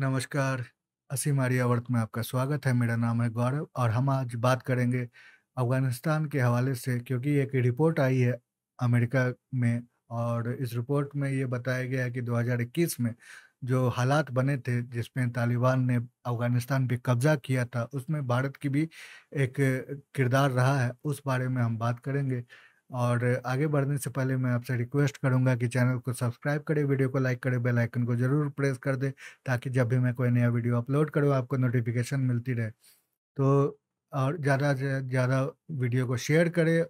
नमस्कार असीम आर्यावर्त में आपका स्वागत है मेरा नाम है गौरव और हम आज बात करेंगे अफ़गानिस्तान के हवाले से क्योंकि एक रिपोर्ट आई है अमेरिका में और इस रिपोर्ट में ये बताया गया है कि 2021 में जो हालात बने थे जिसमें तालिबान ने अफ़गानिस्तान पे कब्ज़ा किया था उसमें भारत की भी एक किरदार रहा है उस बारे में हम बात करेंगे और आगे बढ़ने से पहले मैं आपसे रिक्वेस्ट करूंगा कि चैनल को सब्सक्राइब करें वीडियो को लाइक करें बेल आइकन को ज़रूर प्रेस कर दें ताकि जब भी मैं कोई नया वीडियो अपलोड करूँ आपको नोटिफिकेशन मिलती रहे तो और ज़्यादा से ज़्यादा वीडियो को शेयर करें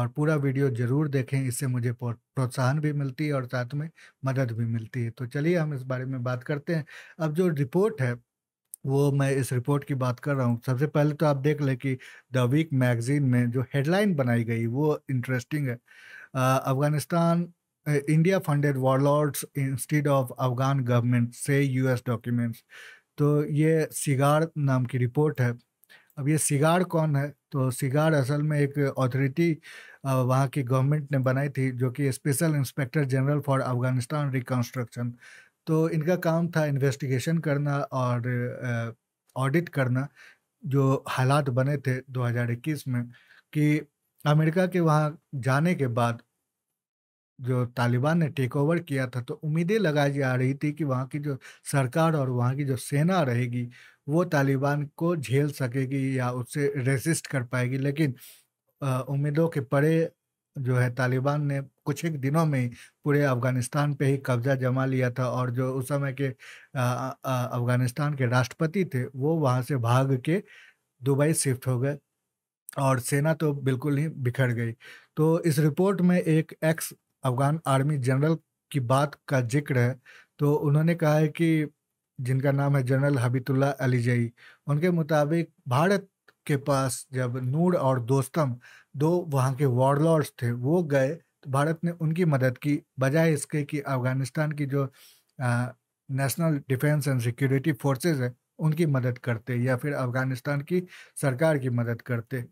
और पूरा वीडियो ज़रूर देखें इससे मुझे प्रोत्साहन भी मिलती है और साथ में मदद भी मिलती है तो चलिए हम इस बारे में बात करते हैं अब जो रिपोर्ट है वो मैं इस रिपोर्ट की बात कर रहा हूँ सबसे पहले तो आप देख लें कि द वीक मैगजीन में जो हेडलाइन बनाई गई वो इंटरेस्टिंग है Afghanistan India funded warlords instead of Afghan government से यूएस डॉक्यूमेंट्स तो ये सिगार नाम की रिपोर्ट है अब ये सिगार कौन है तो सिगार असल में एक अथॉरिटी वहाँ की गवर्नमेंट ने बनाई थी जो कि special inspector general for Afghanistan reconstruction तो इनका काम था इन्वेस्टिगेशन करना और ऑडिट करना जो हालात बने थे 2021 में कि अमेरिका के वहाँ जाने के बाद जो तालिबान ने टेक ओवर किया था तो उम्मीदें लगाई जा रही थी कि वहाँ की जो सरकार और वहाँ की जो सेना रहेगी वो तालिबान को झेल सकेगी या उससे रेजिस्ट कर पाएगी लेकिन उम्मीदों के परे जो है तालिबान ने कुछ एक दिनों में पूरे अफगानिस्तान पे ही कब्जा जमा लिया था और जो उस समय के अफगानिस्तान के राष्ट्रपति थे वो वहाँ से भाग के दुबई शिफ्ट हो गए और सेना तो बिल्कुल ही बिखर गई तो इस रिपोर्ट में एक एक्स अफगान आर्मी जनरल की बात का जिक्र है तो उन्होंने कहा है कि जिनका नाम है जनरल हबीतुल्ला अलीजई उनके मुताबिक भारत के पास जब नूर और दोस्तम दो वहाँ के वॉरलॉर्ड्स थे वो गए तो भारत ने उनकी मदद की बजाय इसके कि अफगानिस्तान की जो national defence and security forces है उनकी मदद करते या फिर अफगानिस्तान की सरकार की मदद करते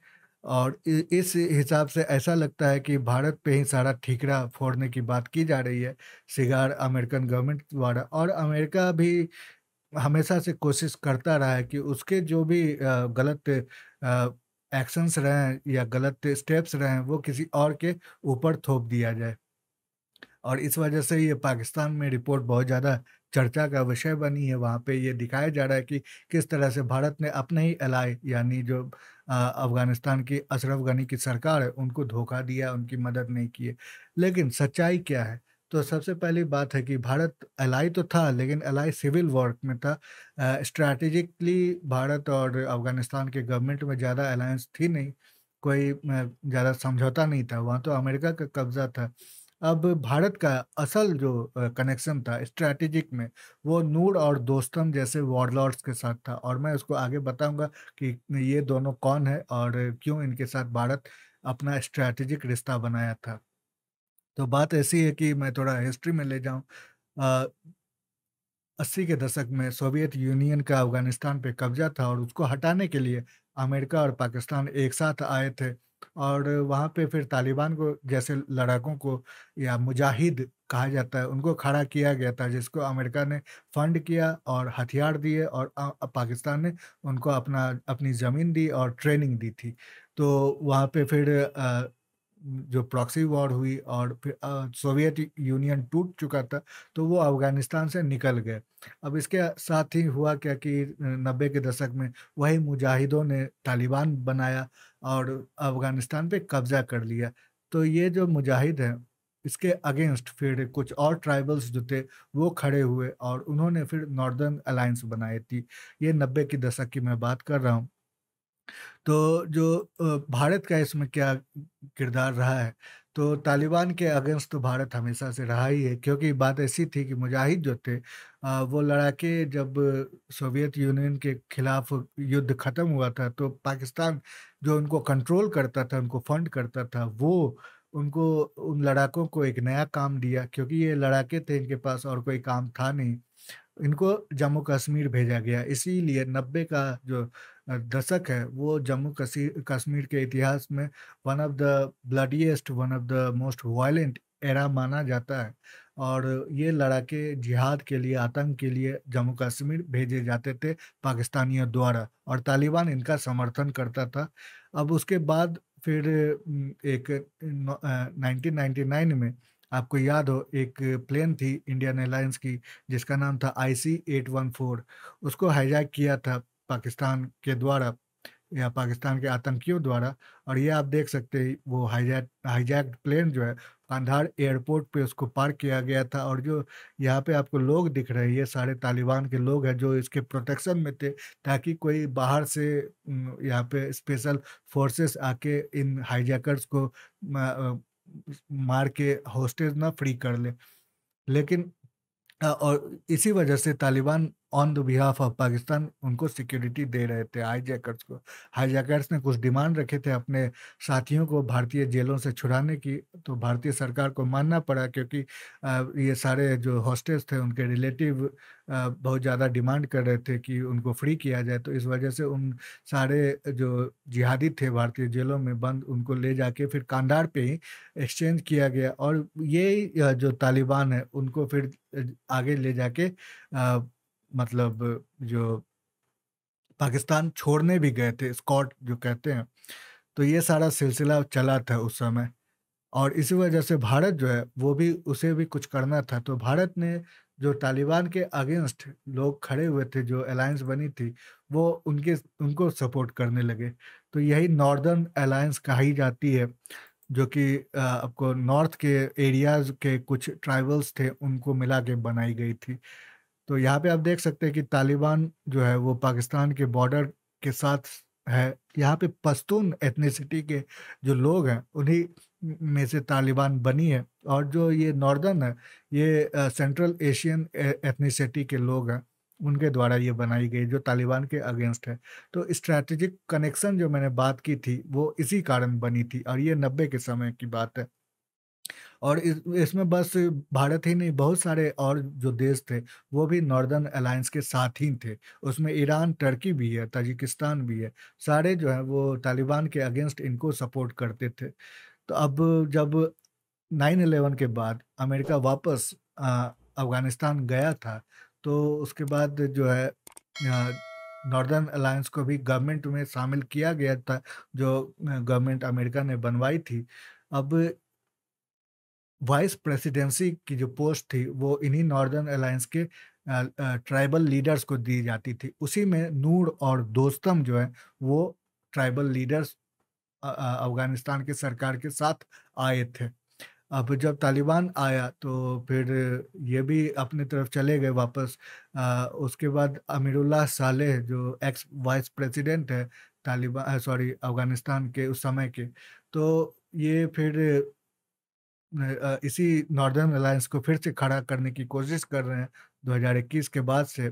और इस हिसाब से ऐसा लगता है कि भारत पे ही सारा ठीकरा फोड़ने की बात की जा रही है सिगार अमेरिकन गवर्नमेंट द्वारा और अमेरिका भी हमेशा से कोशिश करता रहा है कि उसके जो भी गलत एक्शंस रहे हैं या गलत स्टेप्स रहे हैं वो किसी और के ऊपर थोप दिया जाए और इस वजह से ये पाकिस्तान में रिपोर्ट बहुत ज़्यादा चर्चा का विषय बनी है वहाँ पे ये दिखाया जा रहा है कि किस तरह से भारत ने अपने ही एलाय यानी जो अफ़गानिस्तान की अशरफ गनी की सरकार है उनको धोखा दिया उनकी मदद नहीं की लेकिन सच्चाई क्या है तो सबसे पहली बात है कि भारत एलाई तो था लेकिन एलाई सिविल वॉर में था स्ट्रैटेजिकली भारत और अफगानिस्तान के गवर्नमेंट में ज़्यादा अलायंस थी नहीं कोई ज़्यादा समझौता नहीं था वहाँ तो अमेरिका का कब्जा था अब भारत का असल जो कनेक्शन था स्ट्रैटेजिक में वो नूर और दोस्तम जैसे वॉरलॉर्ड्स के साथ था और मैं उसको आगे बताऊंगा कि ये दोनों कौन है और क्यों इनके साथ भारत अपना स्ट्रैटेजिक रिश्ता बनाया था तो बात ऐसी है कि मैं थोड़ा हिस्ट्री में ले जाऊं अस्सी के दशक में सोवियत यूनियन का अफगानिस्तान पे कब्जा था और उसको हटाने के लिए अमेरिका और पाकिस्तान एक साथ आए थे और वहाँ पे फिर तालिबान को जैसे लड़ाकों को या मुजाहिद कहा जाता है उनको खड़ा किया गया था जिसको अमेरिका ने फंड किया और हथियार दिए और पाकिस्तान ने उनको अपना अपनी ज़मीन दी और ट्रेनिंग दी थी तो वहाँ पे फिर जो प्रॉक्सी वॉर हुई और फिर सोवियत यूनियन टूट चुका था तो वो अफगानिस्तान से निकल गए अब इसके साथ ही हुआ क्या कि नब्बे के दशक में वही मुजाहिदों ने तालिबान बनाया और अफगानिस्तान पे कब्जा कर लिया तो ये जो मुजाहिद हैं इसके अगेंस्ट फिर कुछ और ट्राइबल्स जो थे वो खड़े हुए और उन्होंने फिर नॉर्दर्न अलायंस बनाई थी ये नब्बे के दशक की मैं बात कर रहा हूँ तो जो भारत का इसमें क्या किरदार रहा है तो तालिबान के अगेंस्ट तो भारत हमेशा से रहा ही है क्योंकि बात ऐसी थी कि मुजाहिद जो थे वो लड़ाके जब सोवियत यूनियन के खिलाफ युद्ध ख़त्म हुआ था तो पाकिस्तान जो उनको कंट्रोल करता था उनको फंड करता था वो उनको उन लड़ाकों को एक नया काम दिया क्योंकि ये लड़ाके थे इनके पास और कोई काम था नहीं इनको जम्मू कश्मीर भेजा गया इसीलिए नब्बे का जो दशक है वो जम्मू कश्मीर के इतिहास में one of the bloodiest one of the most violent era माना जाता है और ये लड़ाके जिहाद के लिए आतंक के लिए जम्मू कश्मीर भेजे जाते थे पाकिस्तानियों द्वारा और तालिबान इनका समर्थन करता था अब उसके बाद फिर एक 1999 में आपको याद हो एक प्लेन थी इंडियन एयरलाइंस की जिसका नाम था I C eight one four उसको हाईजैक किया था पाकिस्तान के द्वारा या पाकिस्तान के आतंकियों द्वारा और ये आप देख सकते हैं वो हाईजैक हाईजैक प्लेन जो है कंधार एयरपोर्ट पे उसको पार्क किया गया था और जो यहाँ पे आपको लोग दिख रहे हैं ये सारे तालिबान के लोग हैं जो इसके प्रोटेक्शन में थे ताकि कोई बाहर से यहाँ पे स्पेशल फोर्सेस आके इन हाईजैकर्स को मार के होस्टेज ना फ्री कर ले लेकिन और इसी वजह से Taliban on the behalf of Pakistan उनको सिक्योरिटी दे रहे थे हाईजैकर्स को हाईजैकर्स ने कुछ डिमांड रखे थे अपने साथियों को भारतीय जेलों से छुड़ाने की तो भारतीय सरकार को मानना पड़ा क्योंकि ये सारे जो हॉस्टेस थे उनके रिलेटिव बहुत ज़्यादा डिमांड कर रहे थे कि उनको फ्री किया जाए तो इस वजह से उन सारे जो जिहादी थे भारतीय जेलों में बंद उनको ले जाके फिर कांडार पे ही एक्सचेंज किया गया और ये जो तालिबान है उनको फिर आगे ले जाके मतलब जो पाकिस्तान छोड़ने भी गए थे स्कॉट जो कहते हैं तो ये सारा सिलसिला चला था उस समय और इसी वजह से भारत जो है वो भी उसे भी कुछ करना था तो भारत ने जो तालिबान के अगेंस्ट लोग खड़े हुए थे जो अलायंस बनी थी वो उनके उनको सपोर्ट करने लगे तो यही नॉर्दर्न अलायंस कही जाती है जो कि आपको नॉर्थ के एरियाज़ के कुछ ट्राइबल्स थे उनको मिला के बनाई गई थी तो यहाँ पे आप देख सकते हैं कि तालिबान जो है वो पाकिस्तान के बॉर्डर के साथ है यहाँ पे पश्तून एथनीसिटी के जो लोग हैं उन्हीं में से तालिबान बनी है और जो ये नॉर्दर्न है ये सेंट्रल एशियन एथनीसिटी के लोग हैं उनके द्वारा ये बनाई गई जो तालिबान के अगेंस्ट है तो स्ट्रैटेजिक कनेक्शन जो मैंने बात की थी वो इसी कारण बनी थी और ये नब्बे के समय की बात है और इस, इसमें बस भारत ही नहीं बहुत सारे और जो देश थे वो भी नॉर्दर्न अलायंस के साथ ही थे उसमें ईरान टर्की भी है ताजिकिस्तान भी है सारे जो है वो तालिबान के अगेंस्ट इनको सपोर्ट करते थे तो अब जब नाइन अलेवन के बाद अमेरिका वापस अफगानिस्तान गया था तो उसके बाद जो है नॉर्दर्न अलायंस को भी गवर्नमेंट में शामिल किया गया था जो गवर्नमेंट अमेरिका ने बनवाई थी अब वाइस प्रेसिडेंसी की जो पोस्ट थी वो इन्हीं नॉर्दर्न अलायंस के ट्राइबल लीडर्स को दी जाती थी उसी में नूर और दोस्तम जो है वो ट्राइबल लीडर्स अफगानिस्तान की सरकार के साथ आए थे अब जब तालिबान आया तो फिर ये भी अपनी तरफ चले गए वापस आ, उसके बाद अमीरुल्लाह साले जो एक्स वाइस प्रेसिडेंट है तालिबान सॉरी अफगानिस्तान के उस समय के तो ये फिर इसी नॉर्दर्न अलायंस को फिर से खड़ा करने की कोशिश कर रहे हैं 2021 के बाद से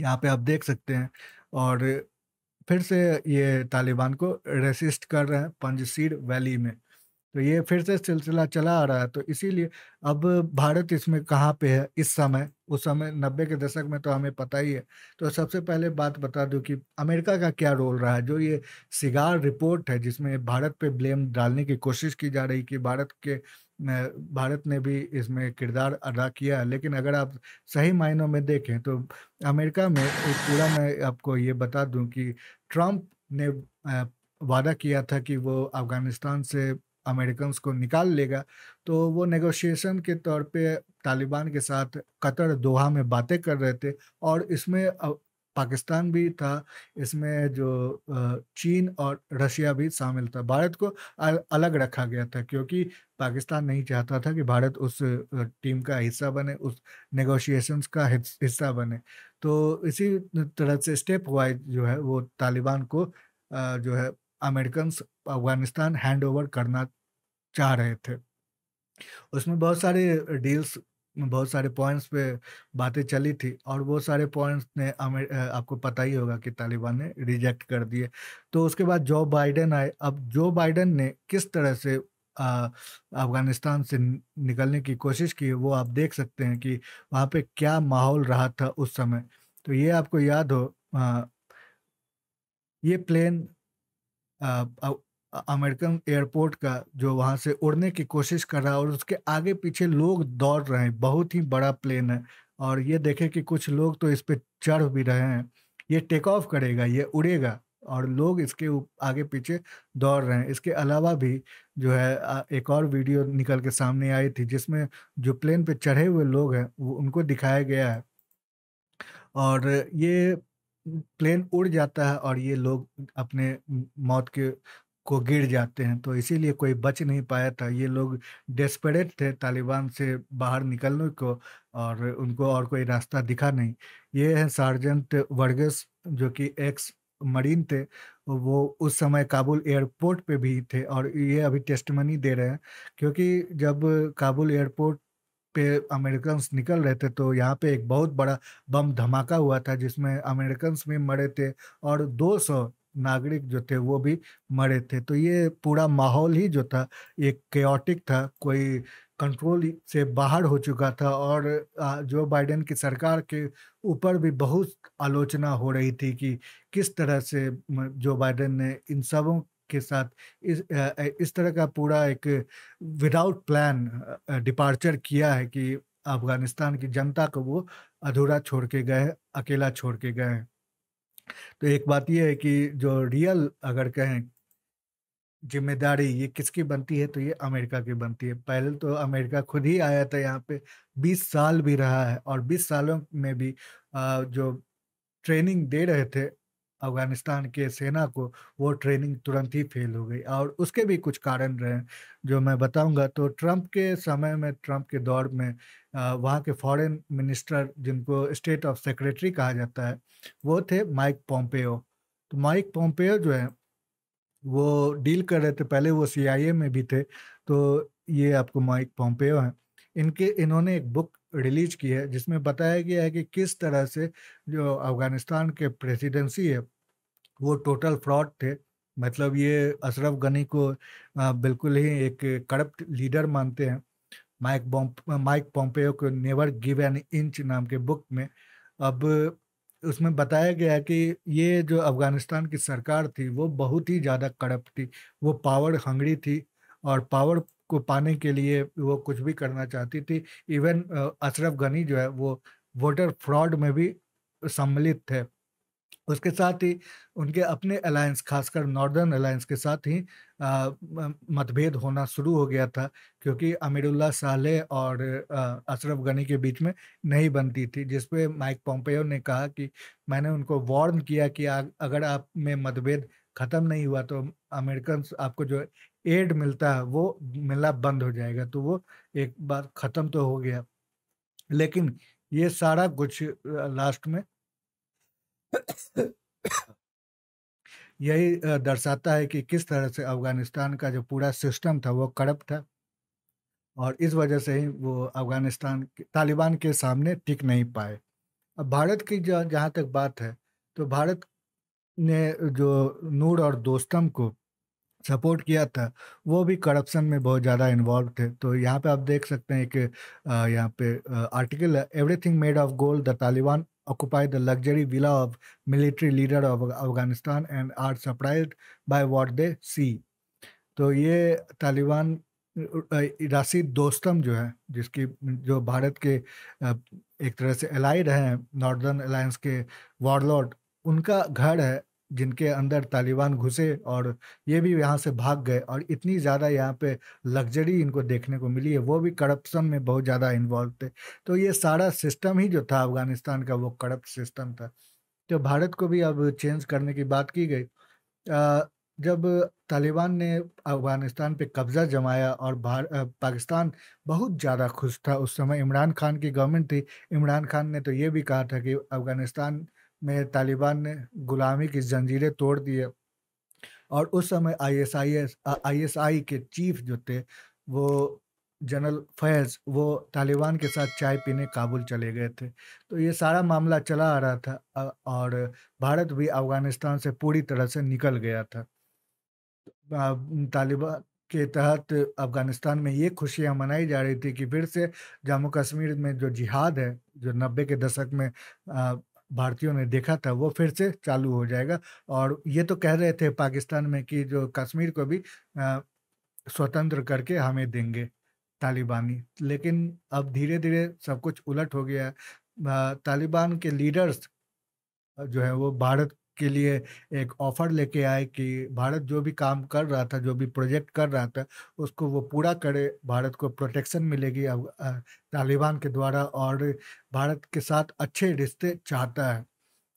यहाँ पे आप देख सकते हैं और फिर से ये तालिबान को रेसिस्ट कर रहे हैं पंजसीर वैली में तो ये फिर से सिलसिला चला आ रहा है तो इसीलिए अब भारत इसमें कहाँ पे है इस समय उस समय नब्बे के दशक में तो हमें पता ही है तो सबसे पहले बात बता दूँ कि अमेरिका का क्या रोल रहा है जो ये सिगार रिपोर्ट है जिसमें भारत पे ब्लेम डालने की कोशिश की जा रही कि भारत के भारत ने भी इसमें किरदार अदा किया है लेकिन अगर आप सही मायनों में देखें तो अमेरिका में एक पूरा मैं आपको ये बता दूं कि ट्रंप ने वादा किया था कि वो अफ़गानिस्तान से अमेरिकन को निकाल लेगा तो वो नेगोशिएशन के तौर पे तालिबान के साथ कतर दोहा में बातें कर रहे थे और इसमें पाकिस्तान भी था इसमें जो चीन और रशिया भी शामिल था भारत को अलग रखा गया था क्योंकि पाकिस्तान नहीं चाहता था कि भारत उस टीम का हिस्सा बने उस नेगोशिएशंस का हिस्सा बने तो इसी तरह से स्टेप वाइज जो है वो तालिबान को जो है अमेरिकन अफगानिस्तान हैंड ओवर करना चाह रहे थे उसमें बहुत सारे डील्स बहुत सारे पॉइंट्स पे बातें चली थी और वो सारे पॉइंट्स ने हमें आपको पता ही होगा कि तालिबान ने रिजेक्ट कर दिए तो उसके बाद जो बाइडेन आए अब जो बाइडेन ने किस तरह से अफगानिस्तान से निकलने की कोशिश की वो आप देख सकते हैं कि वहाँ पे क्या माहौल रहा था उस समय तो ये आपको याद हो आ, ये प्लेन अमेरिकन एयरपोर्ट का जो वहाँ से उड़ने की कोशिश कर रहा है और उसके आगे पीछे लोग दौड़ रहे हैं बहुत ही बड़ा प्लेन है और ये देखें कि कुछ लोग तो इस पर चढ़ भी रहे हैं ये टेक ऑफ करेगा ये उड़ेगा और लोग इसके आगे पीछे दौड़ रहे हैं इसके अलावा भी जो है एक और वीडियो निकल के सामने आई थी जिसमें जो प्लेन पे चढ़े हुए लोग हैं वो उनको दिखाया गया है और ये प्लेन उड़ जाता है और ये लोग अपने मौत के को गिर जाते हैं तो इसीलिए कोई बच नहीं पाया था ये लोग डेस्परेट थे तालिबान से बाहर निकलने को और उनको और कोई रास्ता दिखा नहीं ये है सार्जेंट वर्गस जो कि एक्स मरीन थे वो उस समय काबुल एयरपोर्ट पे भी थे और ये अभी टेस्टमनी दे रहे हैं क्योंकि जब काबुल एयरपोर्ट पे अमेरिकन निकल रहे थे तो यहाँ पे एक बहुत बड़ा बम धमाका हुआ था जिसमें अमेरिकन भी मरे थे और 200 नागरिक जो थे वो भी मरे थे तो ये पूरा माहौल ही जो था एक केटिक था कोई कंट्रोल से बाहर हो चुका था और जो बाइडेन की सरकार के ऊपर भी बहुत आलोचना हो रही थी कि किस तरह से जो बाइडेन ने इन सबों के साथ इस इस तरह का पूरा एक विदाउट प्लान डिपार्चर किया है कि अफगानिस्तान की जनता को वो अधूरा छोड़ के गए अकेला छोड़ के गए हैं तो एक बात यह है कि जो रियल अगर कहें जिम्मेदारी ये किसकी बनती है तो ये अमेरिका की बनती है पहले तो अमेरिका खुद ही आया था यहाँ पे 20 साल भी रहा है और 20 सालों में भी जो ट्रेनिंग दे रहे थे अफगानिस्तान के सेना को वो ट्रेनिंग तुरंत ही फेल हो गई और उसके भी कुछ कारण रहे जो मैं बताऊंगा तो ट्रंप के समय में ट्रंप के दौर में वहाँ के फॉरेन मिनिस्टर जिनको स्टेट ऑफ सेक्रेटरी कहा जाता है वो थे माइक पोम्पेओ तो माइक पोम्पेओ जो है वो डील कर रहे थे पहले वो सी में भी थे तो ये आपको माइक पोम्पेओ हैं इनके इन्होंने एक बुक रिलीज की है जिसमें बताया गया है कि किस तरह से जो अफगानिस्तान के प्रेसिडेंसी है वो टोटल फ्रॉड थे मतलब ये अशरफ गनी को बिल्कुल ही एक करप्ट लीडर मानते हैं माइक बॉम्प माइक पॉम्पेयो को नेवर गिव एन इंच नाम के बुक में अब उसमें बताया गया है कि ये जो अफगानिस्तान की सरकार थी वो बहुत ही ज़्यादा करप्ट थी वो पावर हंगरी थी और पावर को पाने के लिए वो कुछ भी करना चाहती थी इवन अशरफ गनी जो है वो वोटर फ्रॉड में भी सम्मिलित थे उसके साथ ही उनके अपने अलायंस खासकर नॉर्दर्न अलायंस के साथ ही मतभेद होना शुरू हो गया था क्योंकि अमीरुल्ला साले और अशरफ गनी के बीच में नहीं बनती थी जिसपे माइक पोम्पेयो ने कहा कि मैंने उनको वार्न किया कि आ, अगर आप में मतभेद ख़त्म नहीं हुआ तो अमेरिकन आपको जो एड मिलता है वो मिलना बंद हो जाएगा तो वो एक बार ख़त्म तो हो गया लेकिन ये सारा कुछ लास्ट में यही दर्शाता है कि किस तरह से अफगानिस्तान का जो पूरा सिस्टम था वो करप्ट था और इस वजह से ही वो अफगानिस्तान तालिबान के सामने टिक नहीं पाए अब भारत की जहाँ तक बात है तो भारत ने जो नूर और दोस्तम को सपोर्ट किया था वो भी करप्शन में बहुत ज़्यादा इन्वॉल्व थे तो यहाँ पे आप देख सकते हैं कि यहाँ पे आर्टिकल है everything made of gold the Taliban occupy the luxury villa of military leader of Afghanistan and are surprise by what they see तो ये तालिबान राशिद दोस्तम जो है जिसकी जो भारत के एक तरह से एलाइड हैं नॉर्दर्न अलायंस के वॉरलॉर्ड उनका घर है जिनके अंदर तालिबान घुसे और ये भी यहाँ से भाग गए और इतनी ज़्यादा यहाँ पे लग्जरी इनको देखने को मिली है वो भी करप्शन में बहुत ज़्यादा इन्वॉल्व थे तो ये सारा सिस्टम ही जो था अफगानिस्तान का वो करप्ट सिस्टम था तो भारत को भी अब चेंज करने की बात की गई जब तालिबान ने अफगानिस्तान पे कब्ज़ा जमाया और भार पाकिस्तान बहुत ज़्यादा खुश था उस समय इमरान खान की गवर्नमेंट थी इमरान खान ने तो ये भी कहा था कि अफ़गानिस्तान में तालिबान ने गुलामी की जंजीरें तोड़ दिए और उस समय आईएसआईएस आईएसआई के चीफ जो थे वो जनरल फैज़ वो तालिबान के साथ चाय पीने काबुल चले गए थे तो ये सारा मामला चला आ रहा था और भारत भी अफगानिस्तान से पूरी तरह से निकल गया था तालिबान के तहत अफगानिस्तान में ये खुशियाँ मनाई जा रही थी कि फिर से जम्मू कश्मीर में जो जिहाद है जो नब्बे के दशक में भारतीयों ने देखा था वो फिर से चालू हो जाएगा और ये तो कह रहे थे पाकिस्तान में कि जो कश्मीर को भी स्वतंत्र करके हमें देंगे तालिबानी लेकिन अब धीरे धीरे सब कुछ उलट हो गया है तालिबान के लीडर्स जो है वो भारत के लिए एक ऑफर लेके आए कि भारत जो भी काम कर रहा था जो भी प्रोजेक्ट कर रहा था उसको वो पूरा करे भारत को प्रोटेक्शन मिलेगी अब तालिबान के द्वारा और भारत के साथ अच्छे रिश्ते चाहता है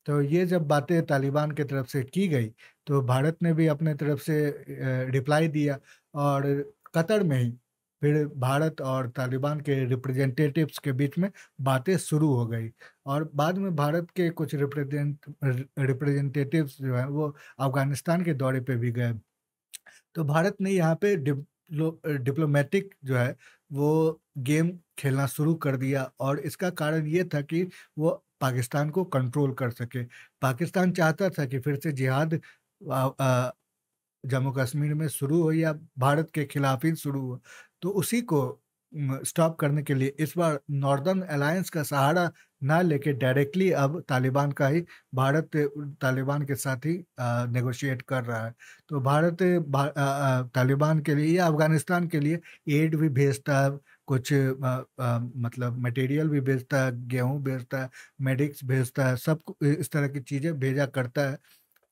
तो ये जब बातें तालिबान के तरफ से की गई तो भारत ने भी अपने तरफ से रिप्लाई दिया और कतर में ही फिर भारत और तालिबान के रिप्रेजेंटेटिव्स के बीच में बातें शुरू हो गई और बाद में भारत के कुछ रिप्रेजेंट रिप्रेजेंटेटिव्स जो हैं वो अफगानिस्तान के दौरे पे भी गए तो भारत ने यहाँ पे डिप्लोमेटिक जो है वो गेम खेलना शुरू कर दिया और इसका कारण ये था कि वो पाकिस्तान को कंट्रोल कर सके पाकिस्तान चाहता था कि फिर से जिहाद जम्मू कश्मीर में शुरू हो या भारत के खिलाफ ही शुरू हुआ तो उसी को स्टॉप करने के लिए इस बार नॉर्दर्न अलायंस का सहारा ना लेके डायरेक्टली अब तालिबान का ही भारत तालिबान के साथ ही नेगोशिएट कर रहा है तो भारत भा, तालिबान के लिए या अफगानिस्तान के लिए एड भी भेजता है कुछ आ, आ, मतलब मटेरियल भी भेजता है गेहूँ भेजता है मेडिक्स भेजता है सब इस तरह की चीज़ें भेजा करता है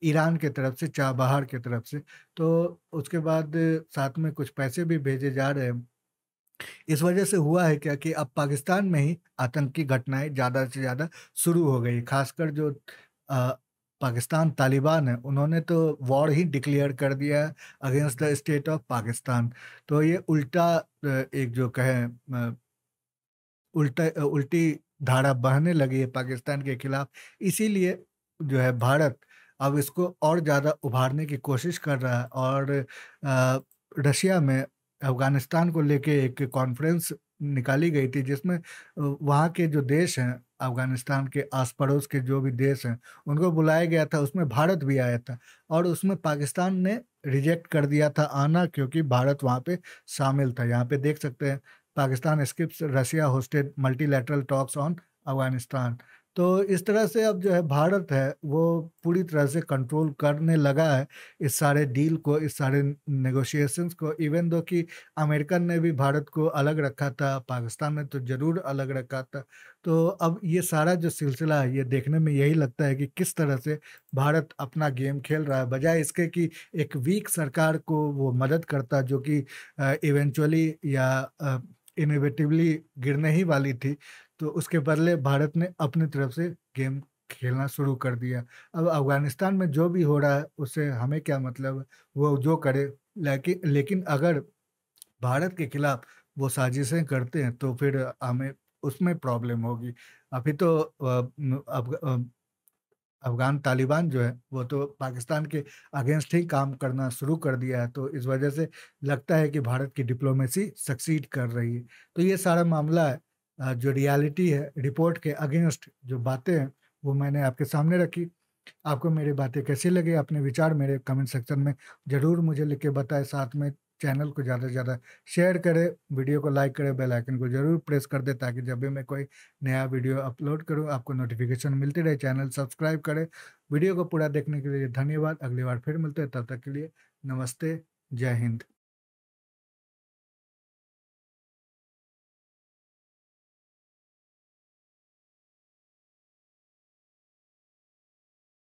ईरान के तरफ से चाबहार के तरफ से तो उसके बाद साथ में कुछ पैसे भी भेजे जा रहे हैं इस वजह से हुआ है क्या कि अब पाकिस्तान में ही आतंकी घटनाएं ज़्यादा से ज़्यादा शुरू हो गई खासकर जो आ, पाकिस्तान तालिबान है उन्होंने तो वॉर ही डिक्लेयर कर दिया है against the state of Pakistan तो ये उल्टा एक जो कहें उल्टा उल्टी धारा बहने लगी है पाकिस्तान के खिलाफ इसीलिए जो है भारत अब इसको और ज़्यादा उभारने की कोशिश कर रहा है और रशिया में अफगानिस्तान को लेके एक कॉन्फ्रेंस निकाली गई थी जिसमें वहाँ के जो देश हैं अफगानिस्तान के आस पड़ोस के जो भी देश हैं उनको बुलाया गया था उसमें भारत भी आया था और उसमें पाकिस्तान ने रिजेक्ट कर दिया था आना क्योंकि भारत वहाँ पे शामिल था यहाँ पे देख सकते हैं Pakistan skips Russia hosted multilateral talks on Afghanistan तो इस तरह से अब जो है भारत है वो पूरी तरह से कंट्रोल करने लगा है इस सारे डील को इस सारे नेगोशिएशंस को इवन दो कि अमेरिकन ने भी भारत को अलग रखा था पाकिस्तान ने तो ज़रूर अलग रखा था तो अब ये सारा जो सिलसिला है ये देखने में यही लगता है कि किस तरह से भारत अपना गेम खेल रहा है बजाय इसके कि एक वीक सरकार को वो मदद करता जो कि इवेंचुअली या इनोवेटिवली गिरने ही वाली थी तो उसके बदले भारत ने अपनी तरफ से गेम खेलना शुरू कर दिया अब अफगानिस्तान में जो भी हो रहा है उससे हमें क्या मतलब वो जो करे लेकिन लेकिन अगर भारत के खिलाफ वो साजिशें करते हैं तो फिर हमें उसमें प्रॉब्लम होगी अभी तो अफगान तालिबान जो है वो तो पाकिस्तान के अगेंस्ट ही काम करना शुरू कर दिया है तो इस वजह से लगता है कि भारत की डिप्लोमेसी सक्सीड कर रही है तो ये सारा मामला है जो रियलिटी है रिपोर्ट के अगेंस्ट जो बातें हैं वो मैंने आपके सामने रखी आपको मेरी बातें कैसी लगी अपने विचार मेरे कमेंट सेक्शन में ज़रूर मुझे लिख के बताएं साथ में चैनल को ज़्यादा से ज़्यादा शेयर करें वीडियो को लाइक करें बेल आइकन को ज़रूर प्रेस कर दें ताकि जब भी मैं कोई नया वीडियो अपलोड करूं आपको नोटिफिकेशन मिलती रहे चैनल सब्सक्राइब करें वीडियो को पूरा देखने के लिए धन्यवाद अगली बार फिर मिलते हैं तब तक के लिए नमस्ते जय हिंद